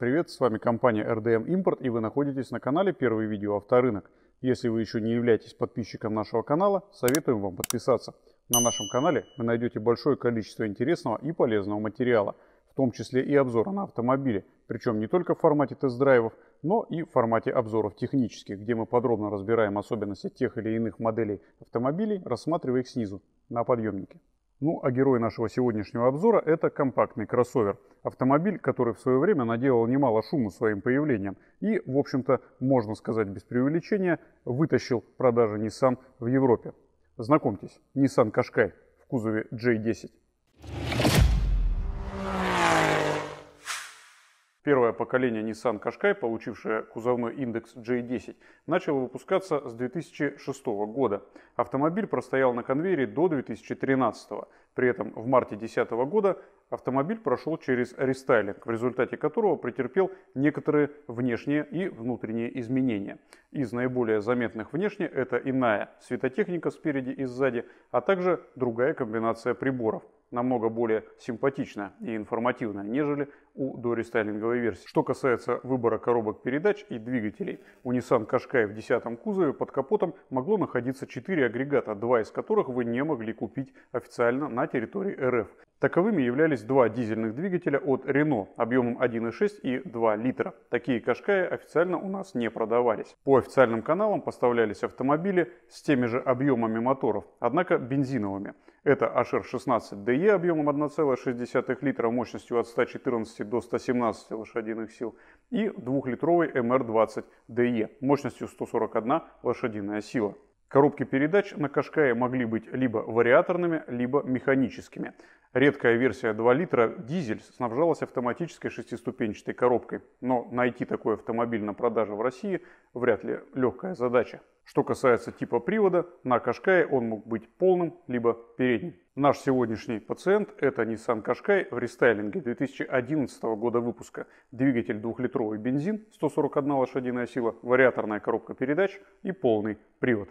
Привет, с вами компания RDM Import и вы находитесь на канале Первый видео авторынок. Если вы еще не являетесь подписчиком нашего канала, советуем вам подписаться. На нашем канале вы найдете большое количество интересного и полезного материала, в том числе и обзоры на автомобили, причем не только в формате тест-драйвов, но и в формате обзоров технических, где мы подробно разбираем особенности тех или иных моделей автомобилей, рассматривая их снизу, на подъемнике. Ну, а герой нашего сегодняшнего обзора – это компактный кроссовер. Автомобиль, который в свое время наделал немало шума своим появлением и, в общем-то, можно сказать без преувеличения, вытащил продажи Nissan в Европе. Знакомьтесь, Nissan Qashqai в кузове J10. Первое поколение Nissan Qashqai, получившее кузовной индекс J10, начало выпускаться с 2006 года. Автомобиль простоял на конвейере до 2013. При этом в марте 2010 года автомобиль прошел через рестайлинг, в результате которого претерпел некоторые внешние и внутренние изменения. Из наиболее заметных внешне это иная светотехника спереди и сзади, а также другая комбинация приборов – намного более симпатична и информативна, нежели у дорестайлинговой версии. Что касается выбора коробок передач и двигателей, у Nissan Qashqai в 10 кузове под капотом могло находиться 4 агрегата, два из которых вы не могли купить официально на территории РФ. Таковыми являлись два дизельных двигателя от Renault объемом 1,6 и 2 литра. Такие Кашкаи официально у нас не продавались. По официальным каналам поставлялись автомобили с теми же объемами моторов, однако бензиновыми. Это hr 16DE объемом 1,6 литра мощностью от 114 до 117 лошадиных сил и двухлитровый mr MR20DE мощностью 141 лошадиная сила. Коробки передач на Кашкае могли быть либо вариаторными, либо механическими. Редкая версия 2 литра дизель снабжалась автоматической шестиступенчатой коробкой, но найти такой автомобиль на продаже в России вряд ли легкая задача. Что касается типа привода, на Кашкае он мог быть полным либо передним. Наш сегодняшний пациент – это Nissan Кашкай в рестайлинге 2011 года выпуска. Двигатель двухлитровый бензин, 141 лошадиная сила, вариаторная коробка передач и полный привод.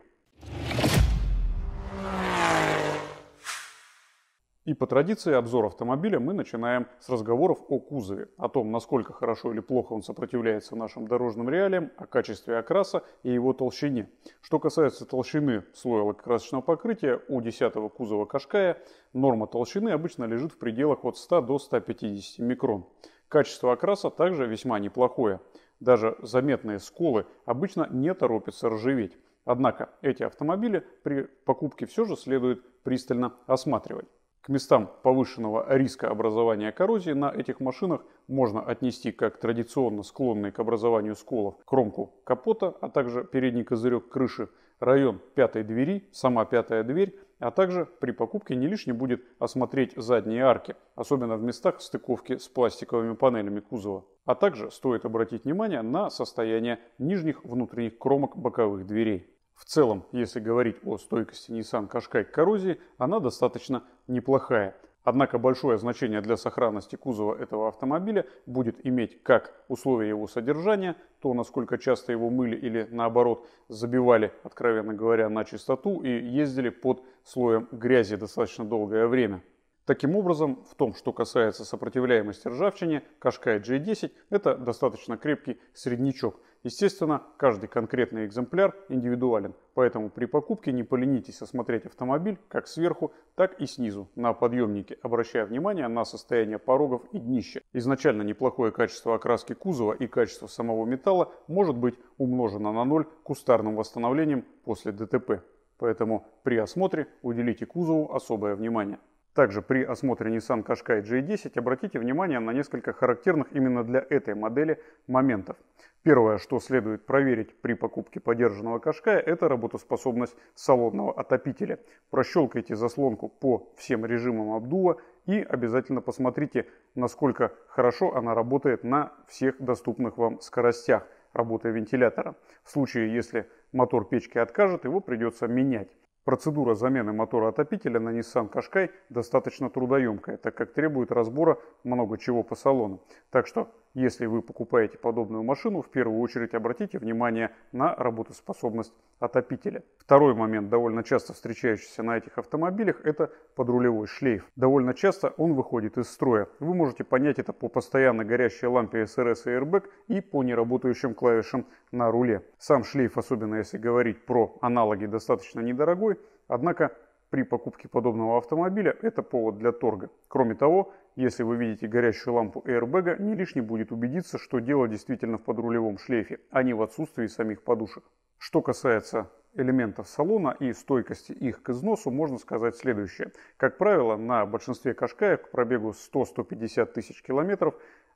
И по традиции обзор автомобиля мы начинаем с разговоров о кузове, о том, насколько хорошо или плохо он сопротивляется нашим дорожным реалиям, о качестве окраса и его толщине. Что касается толщины слоя лакокрасочного покрытия, у 10 кузова Кашкая норма толщины обычно лежит в пределах от 100 до 150 микрон. Качество окраса также весьма неплохое. Даже заметные сколы обычно не торопятся ржаветь. Однако эти автомобили при покупке все же следует пристально осматривать. К местам повышенного риска образования коррозии на этих машинах можно отнести как традиционно склонные к образованию сколов кромку капота, а также передний козырек крыши, район пятой двери, сама пятая дверь, а также при покупке не лишне будет осмотреть задние арки, особенно в местах стыковки с пластиковыми панелями кузова. А также стоит обратить внимание на состояние нижних внутренних кромок боковых дверей. В целом, если говорить о стойкости Nissan Qashqai к коррозии, она достаточно неплохая. Однако большое значение для сохранности кузова этого автомобиля будет иметь как условия его содержания, то, насколько часто его мыли или наоборот забивали, откровенно говоря, на чистоту и ездили под слоем грязи достаточно долгое время. Таким образом, в том, что касается сопротивляемости ржавчине, Qashqai g 10 это достаточно крепкий среднячок – Естественно, каждый конкретный экземпляр индивидуален, поэтому при покупке не поленитесь осмотреть автомобиль как сверху, так и снизу на подъемнике, обращая внимание на состояние порогов и днища. Изначально неплохое качество окраски кузова и качество самого металла может быть умножено на ноль кустарным восстановлением после ДТП. Поэтому при осмотре уделите кузову особое внимание. Также при осмотре Nissan Qashqai J10 обратите внимание на несколько характерных именно для этой модели моментов. Первое, что следует проверить при покупке подержанного Qashqai, это работоспособность салонного отопителя. Прощелкайте заслонку по всем режимам обдува и обязательно посмотрите, насколько хорошо она работает на всех доступных вам скоростях работы вентилятора. В случае, если мотор печки откажет, его придется менять. Процедура замены мотора отопителя на Nissan Qashqai достаточно трудоемкая, так как требует разбора много чего по салону. Так что если вы покупаете подобную машину, в первую очередь обратите внимание на работоспособность отопителя. Второй момент, довольно часто встречающийся на этих автомобилях, это подрулевой шлейф. Довольно часто он выходит из строя. Вы можете понять это по постоянно горящей лампе СРС и Airbag и по неработающим клавишам на руле. Сам шлейф, особенно если говорить про аналоги, достаточно недорогой, однако при покупке подобного автомобиля это повод для торга. Кроме того, если вы видите горящую лампу эйрбэга, не лишне будет убедиться, что дело действительно в подрулевом шлейфе, а не в отсутствии самих подушек. Что касается элементов салона и стойкости их к износу, можно сказать следующее. Как правило, на большинстве кашкаев к пробегу 100-150 тысяч километров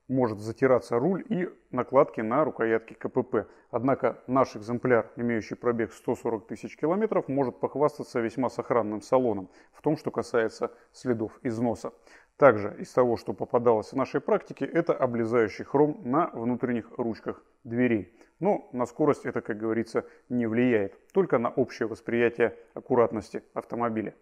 может затираться руль и накладки на рукоятки КПП. Однако наш экземпляр, имеющий пробег 140 тысяч километров, может похвастаться весьма сохранным салоном в том, что касается следов износа. Также из того, что попадалось в нашей практике, это облезающий хром на внутренних ручках дверей. Но на скорость это, как говорится, не влияет, только на общее восприятие аккуратности автомобиля.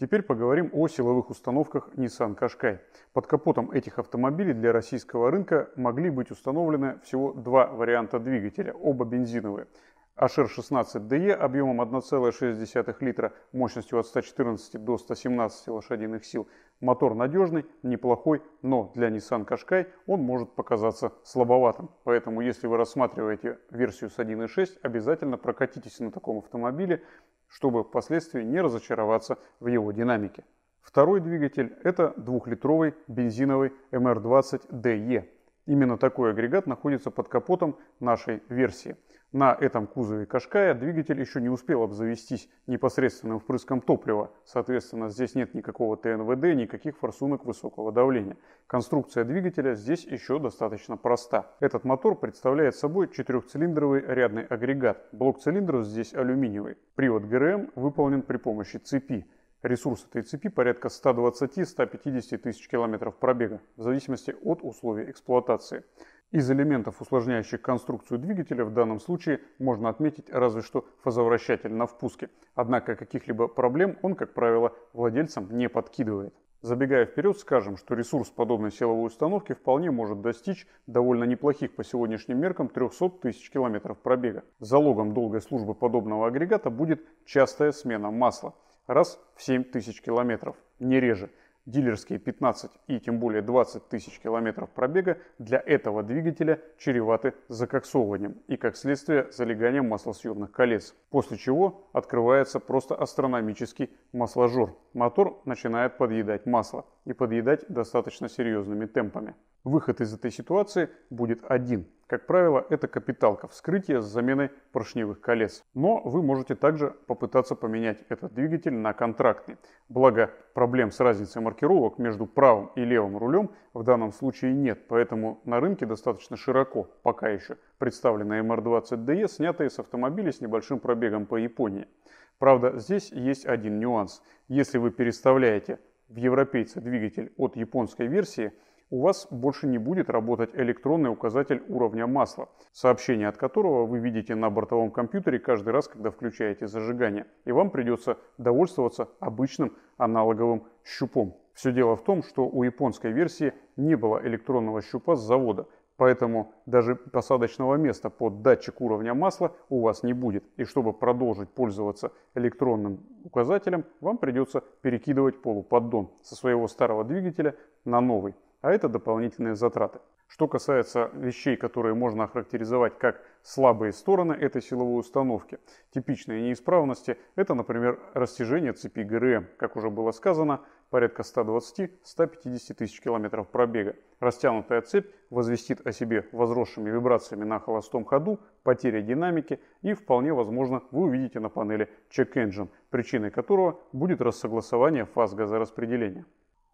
Теперь поговорим о силовых установках Nissan Qashqai. Под капотом этих автомобилей для российского рынка могли быть установлены всего два варианта двигателя, оба бензиновые ашер 16 де объемом 1,6 литра, мощностью от 114 до 117 лошадиных сил. Мотор надежный, неплохой, но для Nissan Qashqai он может показаться слабоватым. Поэтому, если вы рассматриваете версию с 1.6, обязательно прокатитесь на таком автомобиле, чтобы впоследствии не разочароваться в его динамике. Второй двигатель – это двухлитровый бензиновый MR20DE Именно такой агрегат находится под капотом нашей версии. На этом кузове Кашкая двигатель еще не успел обзавестись непосредственным впрыском топлива. Соответственно, здесь нет никакого ТНВД, никаких форсунок высокого давления. Конструкция двигателя здесь еще достаточно проста. Этот мотор представляет собой четырехцилиндровый рядный агрегат. Блок цилиндров здесь алюминиевый. Привод ГРМ выполнен при помощи цепи. Ресурс этой цепи порядка 120-150 тысяч километров пробега, в зависимости от условий эксплуатации. Из элементов, усложняющих конструкцию двигателя, в данном случае можно отметить разве что фазовращатель на впуске. Однако каких-либо проблем он, как правило, владельцам не подкидывает. Забегая вперед, скажем, что ресурс подобной силовой установки вполне может достичь довольно неплохих по сегодняшним меркам 300 тысяч километров пробега. Залогом долгой службы подобного агрегата будет частая смена масла – раз в 7 тысяч километров, не реже. Дилерские 15 и тем более 20 тысяч километров пробега для этого двигателя чреваты закоксованием и, как следствие, залеганием маслосъемных колец. После чего открывается просто астрономический масложор. Мотор начинает подъедать масло и подъедать достаточно серьезными темпами. Выход из этой ситуации будет один. Как правило, это капиталка вскрытия с заменой поршневых колес. Но вы можете также попытаться поменять этот двигатель на контрактный. Благо, проблем с разницей маркировок между правым и левым рулем в данном случае нет, поэтому на рынке достаточно широко пока еще представлены MR20DE, эм снятые с автомобилей с небольшим пробегом по Японии. Правда, здесь есть один нюанс. Если вы переставляете в европейца двигатель от японской версии, у вас больше не будет работать электронный указатель уровня масла, сообщение от которого вы видите на бортовом компьютере каждый раз, когда включаете зажигание, и вам придется довольствоваться обычным аналоговым щупом. Все дело в том, что у японской версии не было электронного щупа с завода, Поэтому даже посадочного места под датчик уровня масла у вас не будет. И чтобы продолжить пользоваться электронным указателем, вам придется перекидывать полуподдон со своего старого двигателя на новый. А это дополнительные затраты. Что касается вещей, которые можно охарактеризовать как слабые стороны этой силовой установки, типичные неисправности, это, например, растяжение цепи ГРМ, как уже было сказано, порядка 120-150 тысяч километров пробега. Растянутая цепь возвестит о себе возросшими вибрациями на холостом ходу, потеря динамики и вполне возможно вы увидите на панели Check Engine, причиной которого будет рассогласование фаз газораспределения.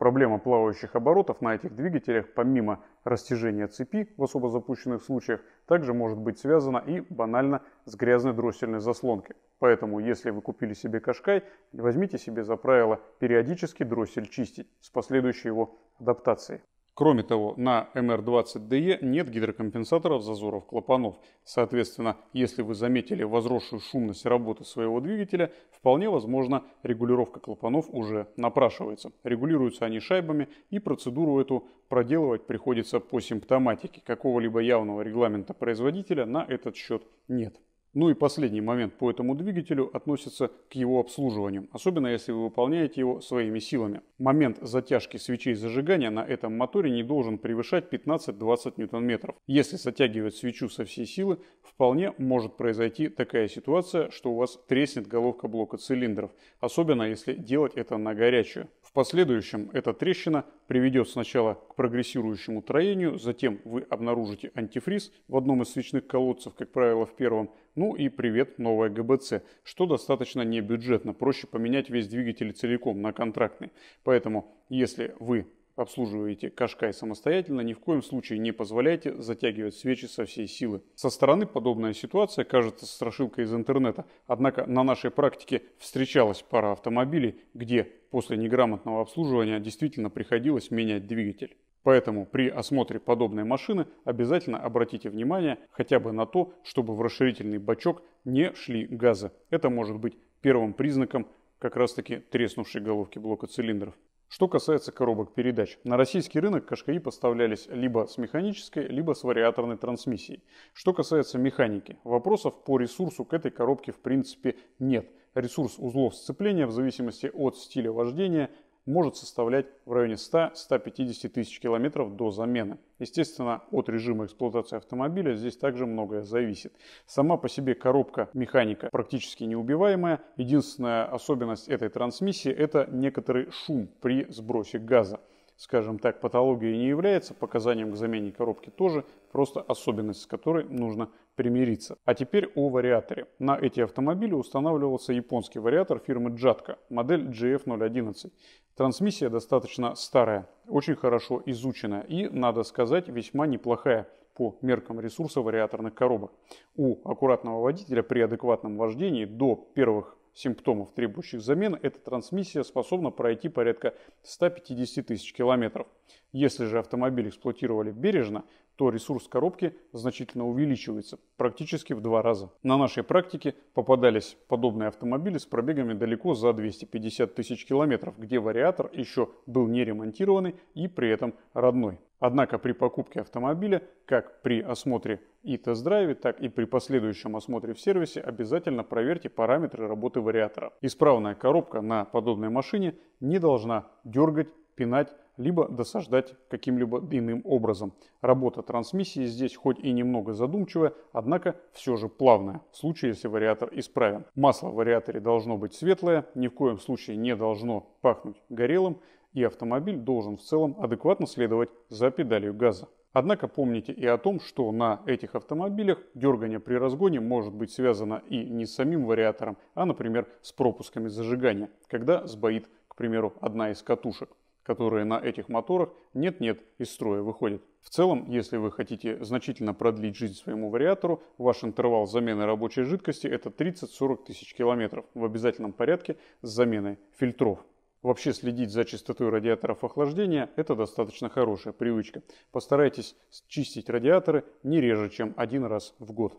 Проблема плавающих оборотов на этих двигателях, помимо растяжения цепи в особо запущенных случаях, также может быть связана и банально с грязной дроссельной заслонкой. Поэтому, если вы купили себе Кашкай, возьмите себе за правило периодически дроссель чистить с последующей его адаптацией. Кроме того, на mr 20 de нет гидрокомпенсаторов зазоров клапанов. Соответственно, если вы заметили возросшую шумность работы своего двигателя, вполне возможно регулировка клапанов уже напрашивается. Регулируются они шайбами и процедуру эту проделывать приходится по симптоматике. Какого-либо явного регламента производителя на этот счет нет. Ну и последний момент по этому двигателю относится к его обслуживанию, особенно если вы выполняете его своими силами. Момент затяжки свечей зажигания на этом моторе не должен превышать 15-20 ньютон-метров. Если затягивать свечу со всей силы, вполне может произойти такая ситуация, что у вас треснет головка блока цилиндров, особенно если делать это на горячую. В последующем эта трещина приведет сначала к прогрессирующему троению, затем вы обнаружите антифриз в одном из свечных колодцев, как правило в первом, ну и привет, новая ГБЦ, что достаточно небюджетно. Проще поменять весь двигатель целиком на контрактный. Поэтому, если вы обслуживаете Кашкай самостоятельно, ни в коем случае не позволяйте затягивать свечи со всей силы. Со стороны подобная ситуация кажется страшилкой из интернета, однако на нашей практике встречалась пара автомобилей, где после неграмотного обслуживания действительно приходилось менять двигатель. Поэтому при осмотре подобной машины обязательно обратите внимание хотя бы на то, чтобы в расширительный бачок не шли газы. Это может быть первым признаком как раз таки треснувшей головки блока цилиндров. Что касается коробок передач. На российский рынок Кашкаи поставлялись либо с механической, либо с вариаторной трансмиссией. Что касается механики, вопросов по ресурсу к этой коробке в принципе нет. Ресурс узлов сцепления в зависимости от стиля вождения может составлять в районе 100-150 тысяч километров до замены. Естественно, от режима эксплуатации автомобиля здесь также многое зависит. Сама по себе коробка механика практически неубиваемая. Единственная особенность этой трансмиссии – это некоторый шум при сбросе газа. Скажем так, патологией не является, показанием к замене коробки тоже, просто особенность, с которой нужно примириться. А теперь о вариаторе. На эти автомобили устанавливался японский вариатор фирмы Jatka, модель GF011. Трансмиссия достаточно старая, очень хорошо изученная и, надо сказать, весьма неплохая по меркам ресурса вариаторных коробок. У аккуратного водителя при адекватном вождении до первых симптомов, требующих замены, эта трансмиссия способна пройти порядка 150 тысяч километров. Если же автомобиль эксплуатировали бережно, то ресурс коробки значительно увеличивается, практически в два раза. На нашей практике попадались подобные автомобили с пробегами далеко за 250 тысяч километров, где вариатор еще был не ремонтированный и при этом родной. Однако при покупке автомобиля, как при осмотре и тест-драйве, так и при последующем осмотре в сервисе обязательно проверьте параметры работы вариатора. Исправная коробка на подобной машине не должна дергать, пинать либо досаждать каким-либо иным образом. Работа трансмиссии здесь хоть и немного задумчивая, однако все же плавная, в случае, если вариатор исправен. Масло в вариаторе должно быть светлое, ни в коем случае не должно пахнуть горелым, и автомобиль должен в целом адекватно следовать за педалью газа. Однако помните и о том, что на этих автомобилях дергание при разгоне может быть связано и не с самим вариатором, а, например, с пропусками зажигания, когда сбоит, к примеру, одна из катушек которые на этих моторах нет-нет из строя выходят. В целом, если вы хотите значительно продлить жизнь своему вариатору, ваш интервал замены рабочей жидкости это 30-40 тысяч километров в обязательном порядке с заменой фильтров. Вообще следить за чистотой радиаторов охлаждения – это достаточно хорошая привычка. Постарайтесь чистить радиаторы не реже, чем один раз в год.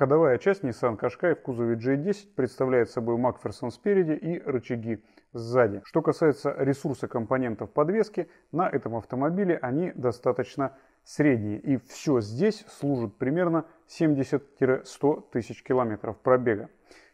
Ходовая часть Nissan Qashqai в кузове J10 представляет собой Макферсон спереди и рычаги сзади. Что касается ресурса компонентов подвески, на этом автомобиле они достаточно средние. И все здесь служит примерно 70-100 тысяч километров пробега.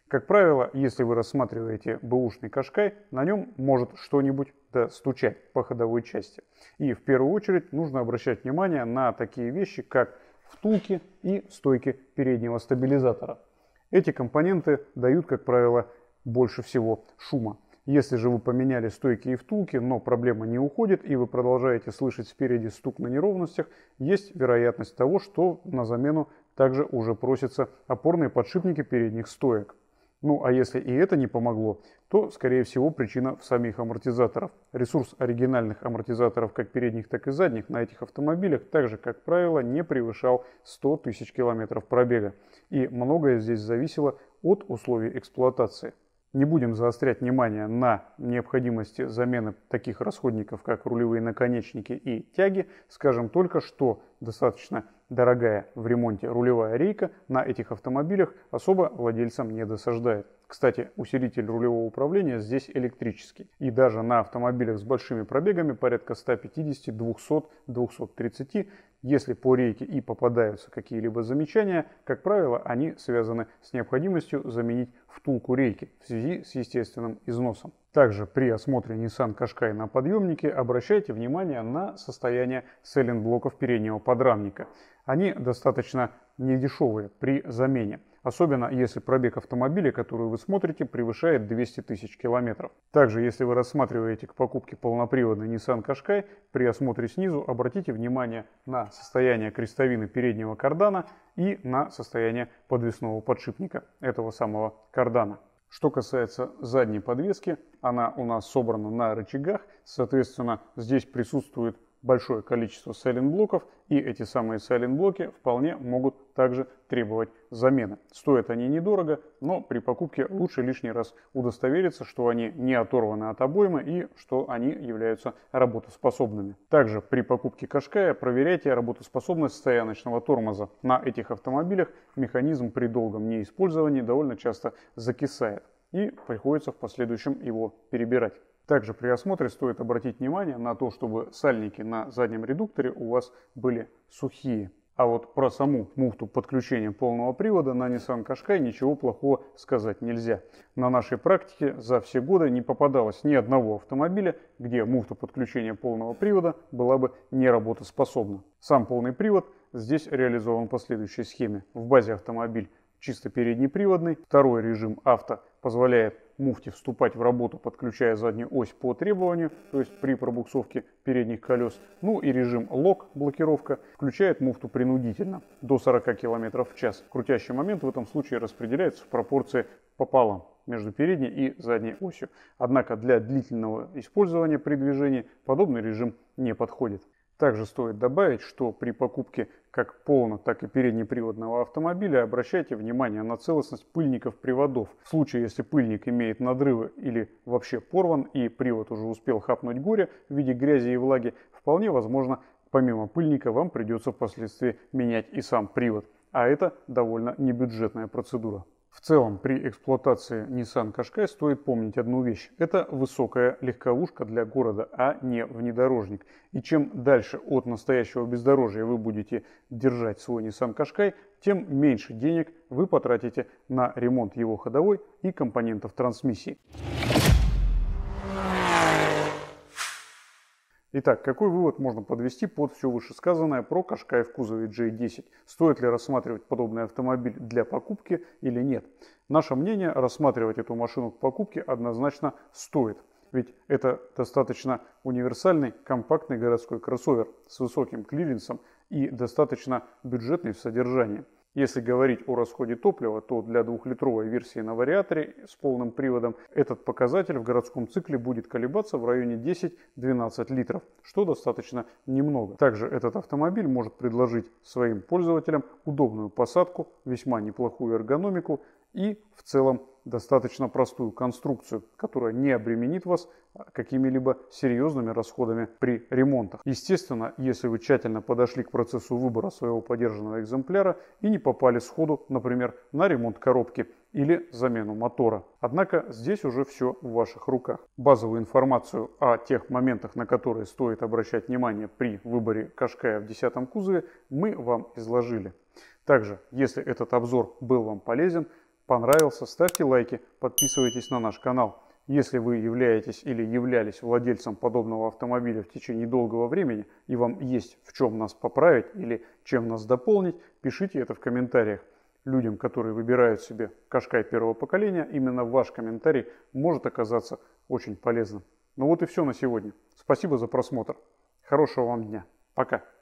Как правило, если вы рассматриваете бэушный кашкай, на нем может что-нибудь достучать по ходовой части. И в первую очередь нужно обращать внимание на такие вещи, как втулки и стойки переднего стабилизатора. Эти компоненты дают, как правило, больше всего шума. Если же вы поменяли стойки и втулки, но проблема не уходит и вы продолжаете слышать спереди стук на неровностях, есть вероятность того, что на замену также уже просятся опорные подшипники передних стоек. Ну а если и это не помогло, то, скорее всего, причина в самих амортизаторах. Ресурс оригинальных амортизаторов как передних, так и задних на этих автомобилях также, как правило, не превышал 100 тысяч километров пробега. И многое здесь зависело от условий эксплуатации. Не будем заострять внимание на необходимости замены таких расходников, как рулевые наконечники и тяги. Скажем только, что достаточно Дорогая в ремонте рулевая рейка на этих автомобилях особо владельцам не досаждает. Кстати, усилитель рулевого управления здесь электрический. И даже на автомобилях с большими пробегами порядка 150, 200, 230, если по рейке и попадаются какие-либо замечания, как правило, они связаны с необходимостью заменить втулку рейки в связи с естественным износом. Также при осмотре Nissan Qashqai на подъемнике обращайте внимание на состояние сайлентблоков переднего подрамника. Они достаточно недешевые при замене. Особенно если пробег автомобиля, который вы смотрите, превышает 200 тысяч километров. Также, если вы рассматриваете к покупке полноприводный Nissan Qashqai, при осмотре снизу обратите внимание на состояние крестовины переднего кардана и на состояние подвесного подшипника этого самого кардана. Что касается задней подвески, она у нас собрана на рычагах, соответственно, здесь присутствует большое количество сайлент-блоков, и эти самые сайлент-блоки вполне могут также требовать замены. Стоят они недорого, но при покупке лучше лишний раз удостовериться, что они не оторваны от обоймы и что они являются работоспособными. Также при покупке Кашкая проверяйте работоспособность стояночного тормоза. На этих автомобилях механизм при долгом неиспользовании довольно часто закисает и приходится в последующем его перебирать. Также при осмотре стоит обратить внимание на то, чтобы сальники на заднем редукторе у вас были сухие. А вот про саму муфту подключения полного привода на Nissan Qashqai ничего плохого сказать нельзя. На нашей практике за все годы не попадалось ни одного автомобиля, где муфта подключения полного привода была бы неработоспособна. Сам полный привод здесь реализован по следующей схеме. В базе автомобиль чисто переднеприводный, второй режим авто позволяет муфте вступать в работу, подключая заднюю ось по требованию, то есть при пробуксовке передних колес. Ну и режим лок, блокировка, включает муфту принудительно до 40 км в час. Крутящий момент в этом случае распределяется в пропорции пополам между передней и задней осью. Однако для длительного использования при движении подобный режим не подходит. Также стоит добавить, что при покупке как полно, так и переднеприводного автомобиля обращайте внимание на целостность пыльников приводов. В случае, если пыльник имеет надрывы или вообще порван и привод уже успел хапнуть горе в виде грязи и влаги, вполне возможно, помимо пыльника вам придется впоследствии менять и сам привод. А это довольно небюджетная процедура. В целом, при эксплуатации Nissan Qashqai стоит помнить одну вещь. Это высокая легковушка для города, а не внедорожник. И чем дальше от настоящего бездорожья вы будете держать свой Nissan Qashqai, тем меньше денег вы потратите на ремонт его ходовой и компонентов трансмиссии. Итак, какой вывод можно подвести под все вышесказанное про Qashqai в кузове J10? Стоит ли рассматривать подобный автомобиль для покупки или нет? Наше мнение, рассматривать эту машину к покупке однозначно стоит. Ведь это достаточно универсальный компактный городской кроссовер с высоким клиренсом и достаточно бюджетный в содержании. Если говорить о расходе топлива, то для двухлитровой версии на вариаторе с полным приводом этот показатель в городском цикле будет колебаться в районе 10-12 литров, что достаточно немного. Также этот автомобиль может предложить своим пользователям удобную посадку, весьма неплохую эргономику, и в целом достаточно простую конструкцию, которая не обременит вас а, какими-либо серьезными расходами при ремонтах. Естественно, если вы тщательно подошли к процессу выбора своего подержанного экземпляра и не попали сходу, например, на ремонт коробки или замену мотора. Однако здесь уже все в ваших руках. Базовую информацию о тех моментах, на которые стоит обращать внимание при выборе Кашкая в 10 кузове, мы вам изложили. Также, если этот обзор был вам полезен, понравился, ставьте лайки, подписывайтесь на наш канал. Если вы являетесь или являлись владельцем подобного автомобиля в течение долгого времени и вам есть в чем нас поправить или чем нас дополнить, пишите это в комментариях. Людям, которые выбирают себе кашкай первого поколения, именно ваш комментарий может оказаться очень полезным. Ну вот и все на сегодня. Спасибо за просмотр. Хорошего вам дня. Пока.